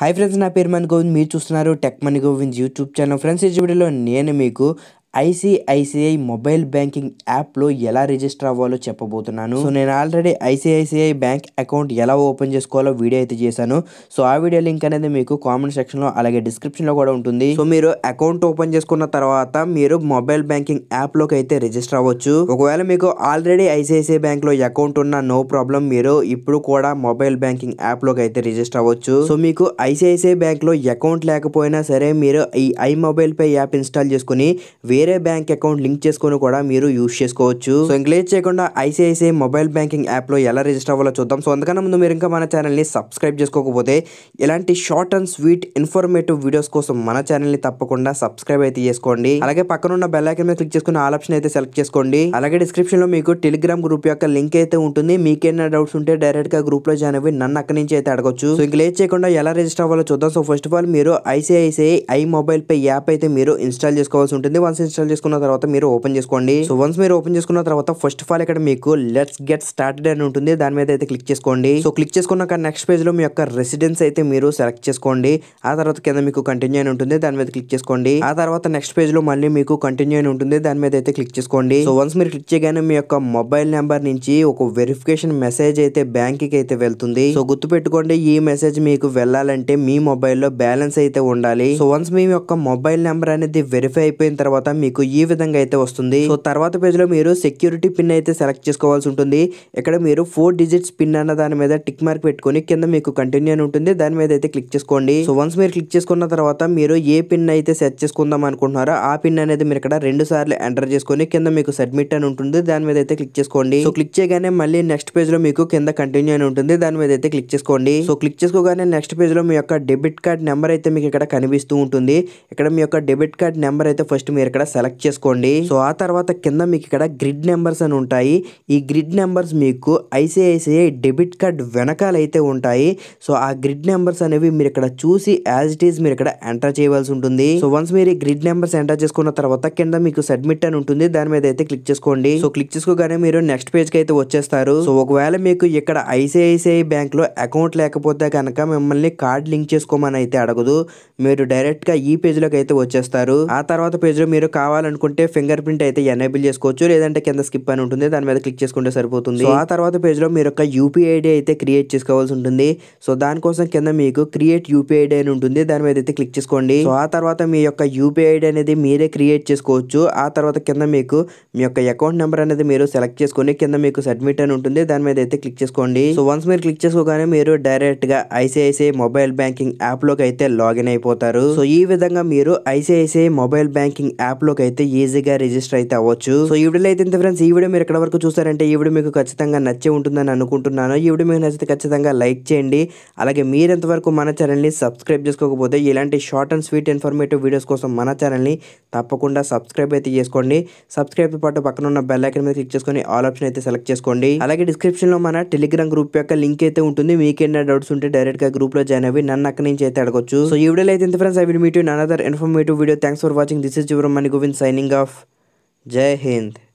Hi friends నా పేరు మన్ గోవింద్ మీరు చూస్తున్నారు టెక్ మన్ గోవింద్ యూట్యూబ్ ఛానల్ ఫ్రెండ్స్ ఈ వీడియోలో నేను మీకు ఐసిఐసిఐ మొబైల్ బ్యాంకింగ్ యాప్లో ఎలా రిజిస్టర్ అవ్వాలో చెప్పబోతున్నాను సో నేను ఆల్రెడీ ఐసిఐసిఐ బ్యాంక్ అకౌంట్ ఎలా ఓపెన్ చేసుకోవాలో వీడియో అయితే చేశాను సో ఆ వీడియో లింక్ అనేది మీకు కామెంట్ సెక్షన్లో అలాగే డిస్క్రిప్షన్లో కూడా ఉంటుంది సో మీరు అకౌంట్ ఓపెన్ చేసుకున్న తర్వాత మీరు మొబైల్ బ్యాంకింగ్ యాప్లోకి అయితే రిజిస్టర్ అవ్వచ్చు ఒకవేళ మీకు ఆల్రెడీ ఐసిఐసిఐ బ్యాంక్లో అకౌంట్ ఉన్న నో ప్రాబ్లం మీరు ఇప్పుడు కూడా మొబైల్ బ్యాంకింగ్ యాప్లోకి అయితే రిజిస్టర్ అవ్వచ్చు సో మీకు ఐసిఐసిఐ బ్యాంక్లో అకౌంట్ లేకపోయినా సరే మీరు ఈ iMobile Pay app install చేసుకుని వేరే బ్యాంక్ అకౌంట్ లింక్ చేసుకొని కూడా మీరు యూస్ చేసుకోవచ్చు సో ఇంకా లేట్ చేయకుండా ఐసిఐసిఐ మొబైల్ బ్యాంకింగ్ యాప్ లో ఎలా రిజిస్టర్ అవ్వాలో చూద్దాం సో అందుకన్నా ముందు మీరు ఇంకా మన ఛానల్ని సబ్స్క్రైబ్ చేసుకోకపోతే ఇలాంటి short and sweet informative videos కోసం మన ఛానల్ని తప్పకుండా సబ్స్క్రైబ్ అయితే చేసుకోండి అలాగే పక్కన బెల్ ఐకన్ మీద క్లిక్ చేసుకుని ఆల్ ఆప్షన్ అయితే సెలెక్ట్ చేసుకోండి అలాగే డిస్క్రిప్షన్ లో మీకు టెలిగ్రామ్ గ్రూప్ యొక్క లింక్ అయితే ఉంటుంది మీకేమైనా డౌట్స్ ఉంటే డైరెక్ట్ గ్రూప్ లో జాయిన్ అవి నన్ను అక్కడి నుంచి అయితే అడగొచ్చు సో ఇంక లేట్ చేయకుండా ఎలా రిజిస్టర్ అవ్వాలో చూద్దాం సో ఫస్ట్ ఆఫ్ ఆల్ మీరు ICICI iMobile Pay app అయితే మీరు ఇన్స్టాల్ చేసుకోవాల్సి ఉంటుంది వన్స్ ఇన్స్టాల్ చేసుకున్న తర్వాత మీరు ఓపెన్ చేసుకోండి సో వన్స్ మీరు ఓపెన్ చేసుకున్న తర్వాత ఫస్ట్ ఆఫ్ ఆల్ ఇక్కడ మీకు లెట్స్ గెట్ స్టార్టెడ్ అని ఉంటుంది దాని మీద అయితే క్లిక్ చేసుకోండి సో క్లిక్ చేసుకున్నాక నెక్స్ట్ పేజ్ లో మీ యొక్క రెసిడెన్స్ అయితే మీరు సెలెక్ట్ చేసుకోండి ఆ తర్వాత కింద మీకు కంటిన్యూ అని ఉంటుంది దాని మీద క్లిక్ చేసుకోండి ఆ తర్వాత నెక్స్ట్ పేజ్ లో మళ్ళీ మీకు కంటిన్యూ అని ఉంటుంది దాని మీద అయితే క్లిక్ చేసుకోండి సో వన్స్ మీరు క్లిక్ చేయగానే మీ యొక్క మొబైల్ నెంబర్ నుంచి ఒక వెరిఫికేషన్ మెసేజ్ అయితే బ్యాంక్ కి అయితే వెళ్తుంది సో గుర్తు పెట్టుకోండి ఈ మెసేజ్ మీకు వెళ్ళాలంటే మీ మొబైల్ లో బ్యాలెన్స్ అయితే ఉండాలి సో వన్స్ మీ యొక్క మొబైల్ నెంబర్ అనేది వెరిఫై అయిపోయిన తర్వాత మీకు ఈ విధంగా అయితే వస్తుంది సో తర్వాత పేజ్లో మీరు సెక్యూరిటీ పిన్ అయితే సెలెక్ట్ చేసుకోవాల్సి ఉంటుంది ఇక్కడ మీరు ఫోర్ డిజిట్స్ పిన్ అన్న దాని మీద టిక్ మార్క్ పెట్టుకొని కింద మీకు కంటిన్యూ అని ఉంటుంది దాని మీద అయితే క్లిక్ చేసుకోండి సో వన్స్ మీరు క్లిక్ చేసుకున్న తర్వాత మీరు ఏ పిన్ అయితే సెట్ చేసుకుందాం అనుకుంటున్నారో ఆ పిన్ అనేది మీరు ఇక్కడ రెండు సార్లు ఎంటర్ చేసుకొని కింద మీకు సబ్మిట్ అని ఉంటుంది దాని మీద అయితే క్లిక్ చేసుకోండి సో క్లిక్ చేయగానే మళ్ళీ నెక్స్ట్ పేజ్ లో మీకు కింద కంటిన్యూ అని ఉంటుంది దాని మీద అయితే క్లిక్ చేసుకోండి సో క్లిక్ చేసుకోగానే నెక్స్ట్ పేజ్ లో మీ యొక్క డెబిట్ కార్డ్ నెంబర్ అయితే మీకు ఇక్కడ కనిపిస్తూ ఉంటుంది ఇక్కడ మీ యొక్క డెబిట్ కార్డ్ నెంబర్ అయితే ఫస్ట్ మీరు ఇక్కడ సెలెక్ట్ చేసుకోండి సో ఆ తర్వాత కింద మీకు ఇక్కడ గ్రిడ్ నెంబర్స్ అని ఉంటాయి ఈ గ్రిడ్ నెంబర్స్ మీకు ఐసిఐసిఐ డెబిట్ కార్డ్ వెనకాలైతే ఉంటాయి సో ఆ గ్రిడ్ నెంబర్స్ అనేవి మీరు ఇక్కడ చూసి యాజ్ ఇట్ ఈస్ మీరు ఇక్కడ ఎంటర్ చేయవలసి ఉంటుంది సో వన్స్ మీరు ఈ గ్రిడ్ నెంబర్స్ ఎంటర్ చేసుకున్న తర్వాత కింద మీకు సబ్మిట్ అని ఉంటుంది దాని మీద అయితే క్లిక్ చేసుకోండి సో క్లిక్ చేసుకోగానే మీరు నెక్స్ట్ పేజ్ కి అయితే వచ్చేస్తారు సో ఒకవేళ మీకు ఇక్కడ ఐసిఐసిఐ బ్యాంక్ లో అకౌంట్ లేకపోతే కనుక మిమ్మల్ని కార్డ్ లింక్ చేసుకోమని అయితే అడగదు మీరు డైరెక్ట్ గా ఈ పేజ్ లోకి అయితే వచ్చేస్తారు ఆ తర్వాత పేజ్ లో మీరు కావాలనుకుంటే ఫింగర్ ప్రింట్ అయితే ఎనేబుల్ చేసుకోవచ్చు లేదంటే కింద స్కిప్ అని ఉంటుంది దాని మీద క్లిక్ చేసుకుంటే సరిపోతుంది ఆ తర్వాత పేజ్లో మీరు ఒక యూపీఐ ఐడి అయితే క్రియేట్ చేసుకోవాల్సి ఉంటుంది సో దానికోసం కింద మీకు క్రియేట్ యూపీఐ ఐడి అని ఉంటుంది దాని మీద అయితే క్లిక్ చేసుకోండి సో ఆ తర్వాత మీ యొక్క యూపీఐ ఐడి అనేది మీరే క్రియేట్ చేసుకోవచ్చు ఆ తర్వాత కింద మీకు మీ యొక్క అకౌంట్ నెంబర్ అనేది మీరు సెలెక్ట్ చేసుకొని కింద మీకు సబ్మిట్ అని ఉంటుంది దాని మీద అయితే క్లిక్ చేసుకోండి సో వన్స్ మీరు క్లిక్ చేసుకోగానే మీరు డైరెక్ట్గా ఐసిఐసిఐ మొబైల్ బ్యాంకింగ్ యాప్ లోకి అయితే లాగిన్ అయిపోతారు సో ఈ విధంగా మీరు ఐసిఐసిఐ మొబైల్ బ్యాంకింగ్ యాప్లో లోకి అయితే ఈజీగా రిజిస్టర్ అయితే అవ్వచ్చు సో ఈ వీడియో అయితే ఇంత ఫ్రెండ్స్ ఈ వీడియో మీరు ఎక్కడ వరకు చూసారంటే ఈ వీడియో మీకు ఖచ్చితంగా నచ్చే ఉంటుందని అనుకుంటున్నాను ఈ వీడియో మీకు నచ్చితే ఖచ్చితంగా లైక్ చేయండి అలాగే మీరు ఎంతవరకు మన ఛానల్ని సబ్స్క్రైబ్ చేసుకోకపోతే ఇలాంటి short and sweet informative videos కోసం మన ఛానల్ని తప్పకుండా సబ్స్క్రైబ్ అయితే చేసుకోండి సబ్స్క్రైబ్తో పాటు పక్కన ఉన్న బెల్ ఐకన్ మీద క్లిక్ చేసుకొని ఆల్ ఆప్షన్ అయితే సెలెక్ట్ చేసుకోండి అలాగే డిస్క్రిప్షన్ లో మన టెలిగ్రామ్ గ్రూప్ యొక్క లింక్ అయితే ఉంటుంది మీకేమైనా డౌట్స్ ఉంటే డైరెక్ట్ గా గ్రూప్ లో జాయిన్ అవి నన్ను అక్కడి నుంచి అయితే అడగొచ్చు సో ఈ వీడియోలో అయితే friends I will meet you another informative video thanks for watching this is your Mani Govind signing off. Jai Hind.